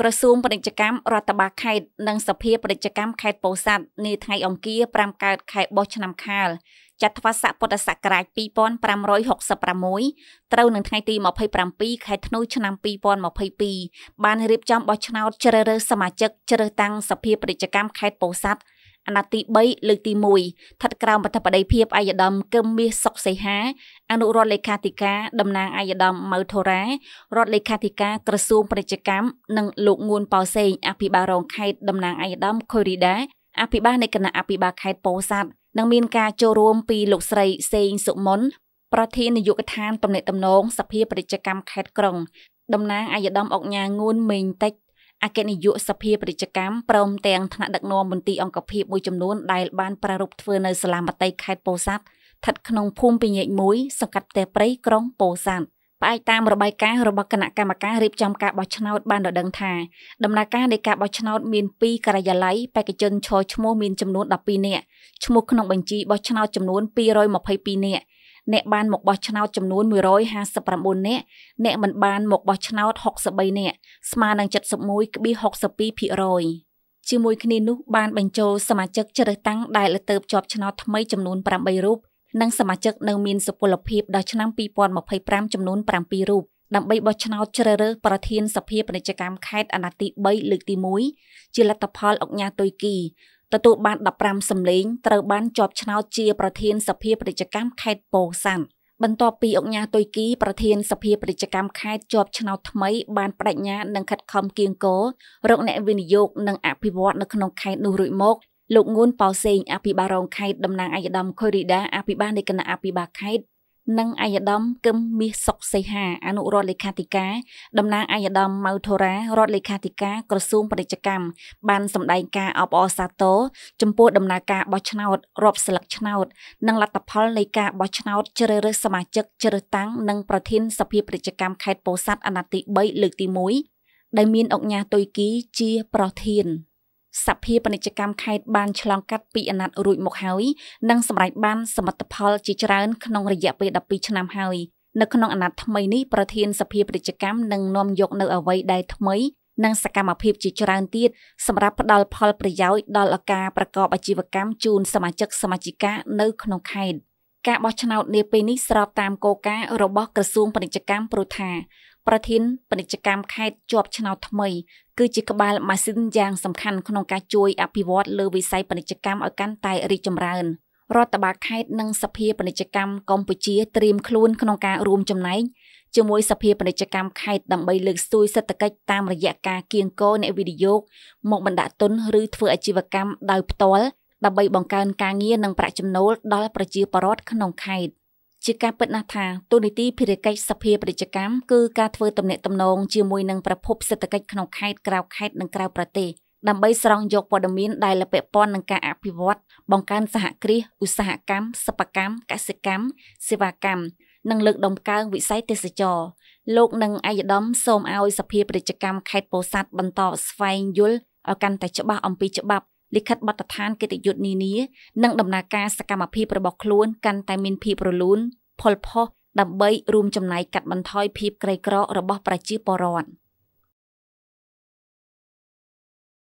ក្រសួងពាណិជ្ជកម្មរដ្ឋបាលខេត្តនិងសភាពាណិជ្ជកម្មខេត្តពោធិ៍សាត់នាថ្ងៃអង្គារ5កើតខែបោះឆ្នាំខាលចត្វាស័កពុទ្ធសករាជ2566ត្រូវនឹងថ្ងៃទី27ខែធ្នូឆ្នាំ2022បានរៀបចំបោះឆ្នោតជ្រើសរើសសមាជិកជ្រើសតាំងសភាពាណិជ្ជកម្មខេត្តពោធិ៍សាត់អាណត្តិទី3លើកទី1ស្ថិតក្រោមប្រធានបដីភាព អាយដាមកឹមមាសសុកសេហាអនុរដ្ឋលេខាធិការតំណាងអាយដាមម៉ៅធូរ៉ារដ្ឋលេខាធិការក្រសួងពាណិជ្ជកម្មនិងលោកងួនប៉ៅសេងអភិបាលរងខេត្តតំណាងអាយដាមខុយរីដាអភិបាលនៃគណៈអភិបាលខេត្តពោធិ៍សាត់នឹងមានការចូលរួមពីលោកស្រីសេងសុមនប្រធាននាយកដ្ឋានតំណែងតំណងសភាពាណិជ្ជកម្មខេត្តក្រុងតំណាងអាយដាមអុកញ៉ាងួនមេងតិចអគ្គនាយកសភាពាណិជ្ជកម្មព្រមទាំងថ្នាក់ដឹកនាំមន្ទីរអង្គភាពមួយចំនួនដែលបានប្រារព្ធធ្វើនៅសាលាមត្តេយ្យខេត្តពោធិ៍សាត់ស្ថិតក្នុងភូមិពីញែក1សង្កាត់ផ្ទះព្រៃក្រុងពោធិ៍សាត់ផ្អែកតាមរបាយការណ៍របស់គណៈកម្មការរៀបចំការបោះឆ្នោតបានដដឹងថាដំណើរការនៃការបោះឆ្នោតមាន2ការិយាល័យបេក្ខជនឈរឈ្មោះមានចំនួន12នាក់ឈ្មោះក្នុងបញ្ជីបោះឆ្នោតចំនួន222នាក់អ្នកបានមកបោះឆ្នោតចំនួន159នាក់អ្នកមិនបានមកបោះឆ្នោត63នាក់ស្មើនឹង71.62%ជាមួយគ្នានោះបាន បញ្ចូលសមាជិកជ្រើសតាំងដែលទៅជាប់ឆ្នោតថ្មីចំនួន8រូបនិងសមាជិកនៅមានសុពលភាពដល់ឆ្នាំ2025ចំនួន7រូបដើម្បីបោះឆ្នោតជ្រើសរើសប្រធានសភាពាណិជ្ជកម្មខេត្តអាណត្តិទី3លើកទី1ជាលទ្ធផលអង្គការតុយគីទទួលបាន15សម្លេងត្រូវបានជាប់ឆ្នោតជាប្រធានសភាពាណិជ្ជកម្មខេត្តពោធិ៍សាត់បន្ទាប់ពីអង្គការតុយគីប្រធានសភាពាណិជ្ជកម្មខេត្តជាប់ឆ្នោតថ្មីបានបដិញ្ញានិងខិតខំគៀងគររកអ្នកវិនិយោគនិងអភិវឌ្ឍនៅក្នុងខេត្តនោះរួចមកលោកងួនប៉ោសេង អភិបាលរងខេត្តតំណាងអាយដាមខូរីដាអភិបាលនៃគណៈអភិបាលខេត្តនិងអាយដាមគឹមមាសសុកសេហាអនុរដ្ឋលេខាធិការតំណាងអាយដាមម៉ៅធូរ៉ារដ្ឋលេខាធិការក្រសួងពាណិជ្ជកម្មបានសម្ដែងការអបអរសាទរចំពោះដំណើរការបោះឆ្នោតរាប់ស្លឹកឆ្នោតនិងលទ្ធផលនៃការបោះឆ្នោតជ្រើសរើសសមាជិកជ្រើសតាំងនិងប្រធានសភាពាណិជ្ជកម្មខេត្តពោធិ៍សាត់អាណត្តិទី3លើកទី1ដែលមានអង្គញាតុយគីជាប្រធាន។សភាពាណិជ្ជកម្មខេត្តបានឆ្លងកាត់ពីអាណត្តិរួចមកហើយនិងសម្រេចបានសមិទ្ធផលជាច្រើនក្នុងរយៈពេល12ឆ្នាំហើយ នៅក្នុងអាណត្តិថ្មីនេះប្រធានសភាពាណិជ្ជកម្មនឹងនាំយកនៅអ្វីដែលថ្មី និងសកម្មភាពជាច្រើនទៀតសម្រាប់ផ្ដល់ផលប្រយោជន៍ដល់អង្គការប្រកបអាជីវកម្មជូនសមាជិកសមាជិកានៅក្នុងខេត្តការបោះឆ្នោតនាពេលនេះស្របតាមគោលការណ៍របស់ក្រសួងពាណិជ្ជកម្មព្រោះថាប្រធានពាណិជ្ជកម្មខេត្តជាប់ឆ្នោតថ្មី គឺជាក្បាលម៉ាស៊ីនយ៉ាងសំខាន់ក្នុងការជួយអភិវឌ្ឍលើវិស័យពាណិជ្ជកម្មឲ្យកាន់តែរីកចម្រើនរដ្ឋបាលខេត្តនិងសភាពាណិជ្ជកម្មកម្ពុជាត្រៀមខ្លួនក្នុងការរួមចំណែកជាមួយសភាពាណិជ្ជកម្មខេត្តដើម្បីលើកស្ទួយសេដ្ឋកិច្ចតាមរយៈការគៀងគរអ្នកវិនិយោគមកបណ្ដាក់ទុនឬធ្វើអាជីវកម្មដោយផ្ទាល់ដើម្បីបង្កើនការងារនិងប្រាក់ចំណូលដល់ប្រជាពលរដ្ឋក្នុងខេត្ត។ជាការពិតណាស់ថាទូនីតិភារកិច្ចសភាពាណិជ្ជកម្មគឺការធ្វើទំនាក់ទំនងជាមួយនឹងប្រភពសេដ្ឋកិច្ចក្នុងខេត្តក្រៅខេត្តនិងក្រៅប្រទេសដើម្បីស្រង់យកព័ត៌មានដែលពាក់ព័ន្ធនឹងការអភិវឌ្ឍបង្កើនសហគ្រាសឧស្សាហកម្មសិប្បកម្មកសិកម្មសេវាកម្មនិងលើកដំកើងវិស័យទេសចរលោកនិងអាយដាមសូមឲ្យសភាពាណិជ្ជកម្មខេត្តពោធិ៍សាត់បន្តស្វែងយល់ឲ្យកាន់តែច្បាស់អំពីច្បាប់លិខិតបទដ្ឋានកិត្តិយសនានានិងដំណើរការសកម្មភាពរបស់ខ្លួនកាន់តែមានភាពរលូនផលផុសដើម្បីរួមចំណែកកាត់បន្ថយភាពក្រីក្ររបស់ប្រជាពលរដ្ឋ។